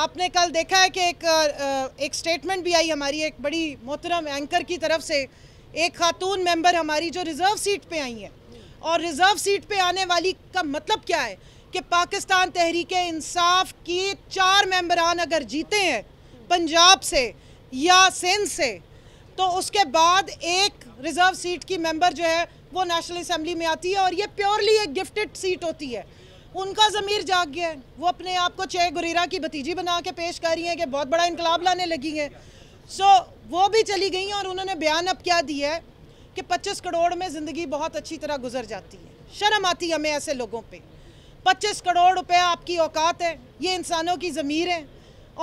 आपने कल देखा है कि एक एक स्टेटमेंट भी आई हमारी एक बड़ी मोहतरम एंकर की तरफ से एक खातून मेंबर हमारी जो रिज़र्व सीट पे आई है और रिज़र्व सीट पे आने वाली का मतलब क्या है कि पाकिस्तान तहरीक इंसाफ की चार मेंबरान अगर जीते हैं पंजाब से या सिंध से तो उसके बाद एक रिज़र्व सीट की मेंबर जो है वो नेशनल असम्बली में आती है और ये प्योरली एक गिफ्टेड सीट होती है उनका ज़मीर जाग गया है वो अपने आप को चे गुरेरा की भतीजी बना के पेश कर रही हैं कि बहुत बड़ा इनकलाब लाने लगी हैं सो so, वो भी चली गई हैं और उन्होंने बयान अब क्या दिया है कि 25 करोड़ में ज़िंदगी बहुत अच्छी तरह गुजर जाती है शर्म आती है हमें ऐसे लोगों पे 25 करोड़ रुपए आपकी औकात है ये इंसानों की ज़मीर है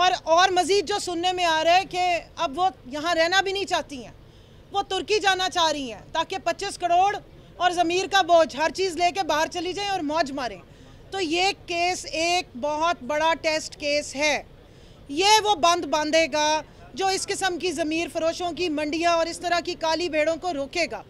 और और मज़ीद जो सुनने में आ रहा है कि अब वो यहाँ रहना भी नहीं चाहती हैं वो तुर्की जाना चाह रही हैं ताकि पच्चीस करोड़ और ज़मीर का बोझ हर चीज़ ले बाहर चली जाएँ और मौज मारें तो ये केस एक बहुत बड़ा टेस्ट केस है ये वो बंद बांधेगा जो इस किस्म की ज़मीर फरोशों की मंडियाँ और इस तरह की काली भेड़ों को रोकेगा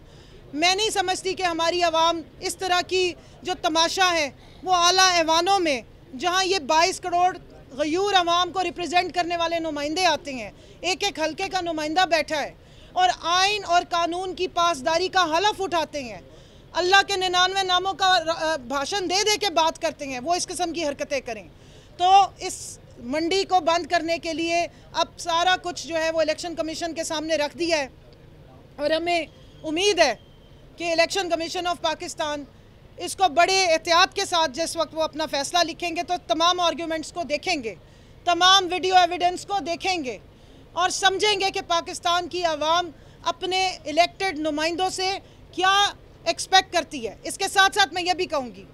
मैं नहीं समझती कि हमारी आवाम इस तरह की जो तमाशा है वो आला ऐवानों में जहाँ ये बाईस करोड़ गयूर आवाम को रिप्रेजेंट करने वाले नुमाइंदे आते हैं एक एक हलके का नुमाइंदा बैठा है और आइन और कानून की पासदारी का हलफ उठाते हैं अल्लाह के निन्यानवे नामों का भाषण दे दे के बात करते हैं वो इस किस्म की हरकतें करें तो इस मंडी को बंद करने के लिए अब सारा कुछ जो है वो इलेक्शन कमीशन के सामने रख दिया है और हमें उम्मीद है कि इलेक्शन कमीशन ऑफ पाकिस्तान इसको बड़े एहतियात के साथ जिस वक्त वो अपना फ़ैसला लिखेंगे तो तमाम आर्ग्यूमेंट्स को देखेंगे तमाम वीडियो एविडेंस को देखेंगे और समझेंगे कि पाकिस्तान की आवाम अपने इलेक्टेड नुमाइंदों से क्या एक्सपेक्ट करती है इसके साथ साथ मैं ये भी कहूँगी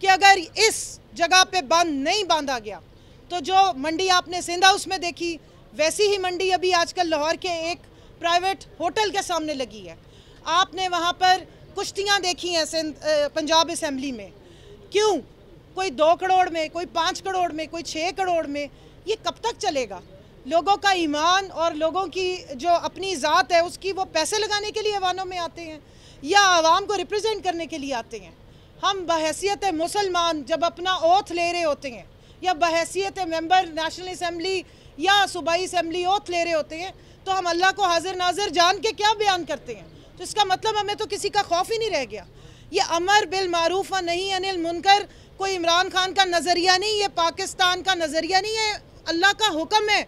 कि अगर इस जगह पे बंद नहीं बांधा गया तो जो मंडी आपने सिंध हाउस में देखी वैसी ही मंडी अभी आजकल लाहौर के एक प्राइवेट होटल के सामने लगी है आपने वहाँ पर कुश्तियाँ देखी हैं सिंध पंजाब असम्बली में क्यों कोई दो करोड़ में कोई पाँच करोड़ में कोई छः करोड़ में ये कब तक चलेगा लोगों का ईमान और लोगों की जो अपनी ज़ात है उसकी वो पैसे लगाने के लिए वानों में आते हैं या आवाम को रिप्रेजेंट करने के लिए आते हैं हम बहसीत मुसलमान जब अपना ओथ ले रहे होते हैं या बहसीत मेंबर नेशनल असम्बली या सूबाई असम्बली ओथ ले रहे होते हैं तो हम अल्लाह को हाजिर नाजिर जान के क्या बयान करते हैं तो इसका मतलब हमें तो किसी का खौफ ही नहीं रह गया ये अमर बिल व नहीं अनिल मुनकर कोई इमरान खान का नज़रिया नहीं ये पाकिस्तान का नज़रिया नहीं है अल्लाह का हुक्म है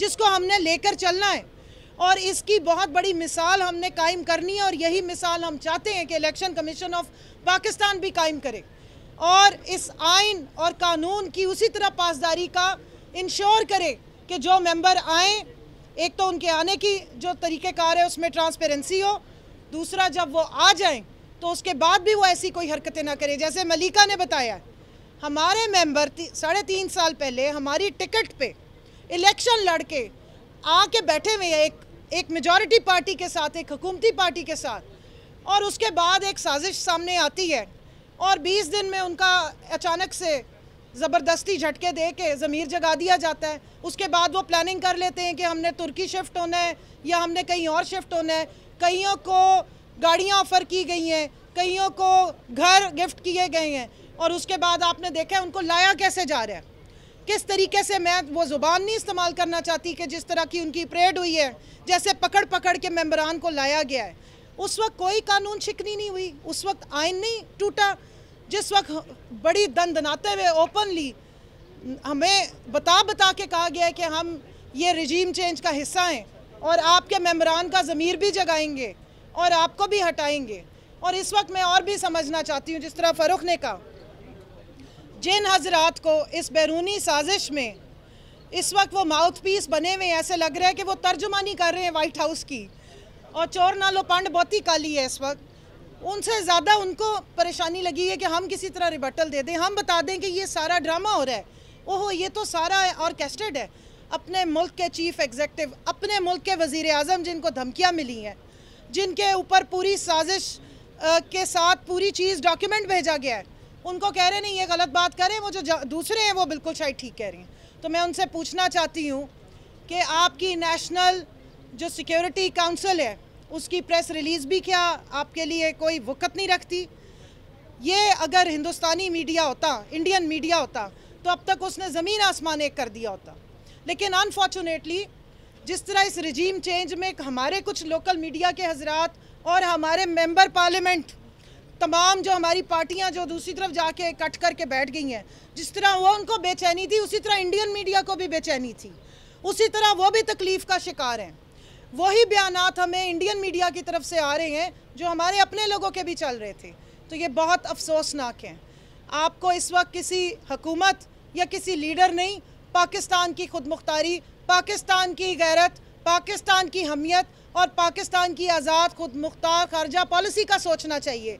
जिसको हमने लेकर चलना है और इसकी बहुत बड़ी मिसाल हमने कायम करनी है और यही मिसाल हम चाहते हैं कि इलेक्शन कमीशन ऑफ पाकिस्तान भी कायम करे और इस आइन और कानून की उसी तरह पासदारी का इंश्योर करे कि जो मेंबर आए एक तो उनके आने की जो तरीक़ेकार है उसमें ट्रांसपेरेंसी हो दूसरा जब वो आ जाएं तो उसके बाद भी वो ऐसी कोई हरकतें ना करें जैसे मलिका ने बताया हमारे मेंबर ती, साढ़े तीन साल पहले हमारी टिकट पे इलेक्शन लड़के आके बैठे हुए हैं एक एक मेजॉरिटी पार्टी के साथ एक हुकूमती पार्टी के साथ और उसके बाद एक साजिश सामने आती है और 20 दिन में उनका अचानक से ज़बरदस्ती झटके दे के ज़मीर जगा दिया जाता है उसके बाद वो प्लानिंग कर लेते हैं कि हमने तुर्की शिफ्ट होना है या हमने कहीं और शिफ्ट होना है कईयों को गाड़ियाँ ऑफ़र की गई हैं कईयों को घर गिफ्ट किए गए हैं और उसके बाद आपने देखा है उनको लाया कैसे जा रहा है किस तरीके से मैं वो ज़ुबान नहीं इस्तेमाल करना चाहती कि जिस तरह की उनकी परेड हुई है जैसे पकड़ पकड़ के मेम्बरान को लाया गया है उस वक्त कोई कानून छिकनी नहीं हुई उस वक्त आयन नहीं टूटा जिस वक्त बड़ी दन दनाते हुए ओपनली हमें बता बता के कहा गया है कि हम ये रिजीम चेंज का हिस्सा हैं और आपके मेम्बरान का ज़मीर भी जगाएंगे और आपको भी हटाएंगे और इस वक्त मैं और भी समझना चाहती हूँ जिस तरह फ़रुख ने कहा जिन हजरात को इस बैरूनी साजिश में इस वक्त वो माउथ पीस बने हुए ऐसे लग रहा है कि वो तर्जुमानी कर रहे हैं वाइट हाउस की और चोर नालो पांड बहुत ही काली है इस वक्त उनसे ज़्यादा उनको परेशानी लगी है कि हम किसी तरह रिबटल दे दें हम बता दें कि ये सारा ड्रामा हो रहा है ओहो ये तो सारा ऑर्केस्ट्रेड है अपने मुल्क के चीफ एग्जेक्टिव अपने मुल्क के वज़ी अजम जिनको धमकियाँ मिली हैं जिनके ऊपर पूरी साजिश के साथ पूरी चीज़ डॉक्यूमेंट भेजा गया है उनको कह रहे नहीं ये गलत बात करें वो जो दूसरे हैं वो बिल्कुल शायद ठीक कह रही हैं तो मैं उनसे पूछना चाहती हूँ कि आपकी नेशनल जो सिक्योरिटी काउंसिल है उसकी प्रेस रिलीज़ भी क्या आपके लिए कोई वक़्त नहीं रखती ये अगर हिंदुस्तानी मीडिया होता इंडियन मीडिया होता तो अब तक उसने ज़मीन आसमान एक कर दिया होता लेकिन अनफॉर्चुनेटली जिस तरह इस रजीम चेंज में हमारे कुछ लोकल मीडिया के हजरात और हमारे मेंबर पार्लियामेंट तमाम जो हमारी पार्टियां जो दूसरी तरफ जाके कट करके बैठ गई हैं जिस तरह वो उनको बेचैनी थी उसी तरह इंडियन मीडिया को भी बेचैनी थी उसी तरह वो भी तकलीफ़ का शिकार हैं वही बयान हमें इंडियन मीडिया की तरफ से आ रहे हैं जो हमारे अपने लोगों के भी चल रहे थे तो ये बहुत अफसोसनाक है आपको इस वक्त किसी हकूमत या किसी लीडर नहीं पाकिस्तान की खुद मुख्तारी पाकिस्तान की गैरत पाकिस्तान की हमियत और पाकिस्तान की आज़ाद खुद मुख्तार खारजा पॉलिसी का सोचना चाहिए